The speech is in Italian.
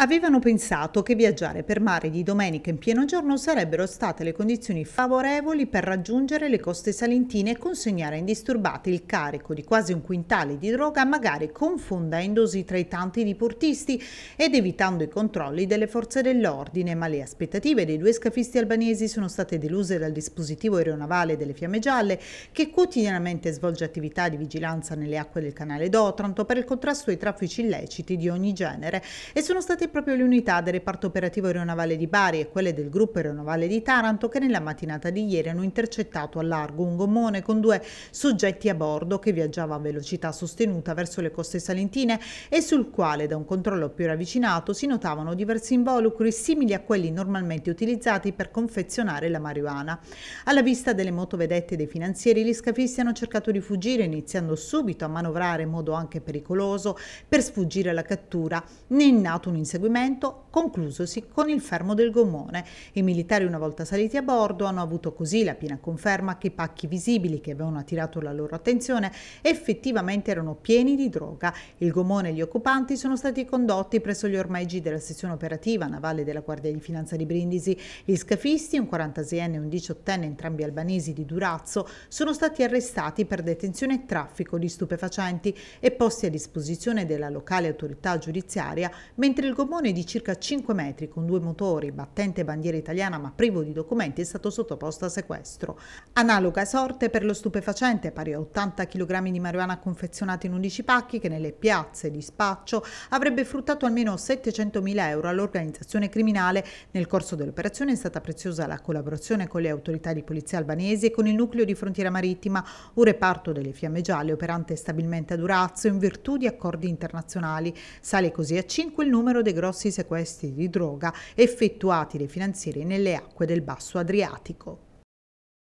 Avevano pensato che viaggiare per mare di domenica in pieno giorno sarebbero state le condizioni favorevoli per raggiungere le coste salentine e consegnare indisturbati il carico di quasi un quintale di droga, magari confondendosi tra i tanti diportisti ed evitando i controlli delle forze dell'ordine, ma le aspettative dei due scafisti albanesi sono state deluse dal dispositivo aeronavale delle Fiamme Gialle che quotidianamente svolge attività di vigilanza nelle acque del canale d'Otranto per il contrasto ai traffici illeciti di ogni genere e sono state sono proprio le unità del reparto operativo aeronavale di Bari e quelle del gruppo aeronavale di Taranto che nella mattinata di ieri hanno intercettato a largo un gommone con due soggetti a bordo che viaggiava a velocità sostenuta verso le coste salentine e sul quale da un controllo più ravvicinato si notavano diversi involucri simili a quelli normalmente utilizzati per confezionare la marijuana. Alla vista delle motovedette dei finanzieri gli scafisti hanno cercato di fuggire iniziando subito a manovrare in modo anche pericoloso per sfuggire alla cattura. Ne è nato un inserimento inseguimento, conclusosi con il fermo del gommone. I militari una volta saliti a bordo hanno avuto così la piena conferma che i pacchi visibili che avevano attirato la loro attenzione effettivamente erano pieni di droga. Il gommone e gli occupanti sono stati condotti presso gli ormeggi della sezione operativa navale della Guardia di Finanza di Brindisi. Gli scafisti, un 46enne e un 18enne, entrambi albanesi di Durazzo, sono stati arrestati per detenzione e traffico di stupefacenti e posti a disposizione della locale autorità giudiziaria, mentre il gommone gommone di circa 5 metri con due motori, battente bandiera italiana ma privo di documenti, è stato sottoposto a sequestro. Analoga sorte per lo stupefacente, pari a 80 kg di marijuana confezionata in 11 pacchi, che nelle piazze di spaccio avrebbe fruttato almeno 700 mila euro all'organizzazione criminale. Nel corso dell'operazione è stata preziosa la collaborazione con le autorità di polizia albanesi e con il nucleo di frontiera marittima, un reparto delle fiamme gialle operante stabilmente a Durazzo in virtù di accordi internazionali. Sale così a 5 il numero dei grossi sequestri di droga effettuati dai finanzieri nelle acque del Basso Adriatico.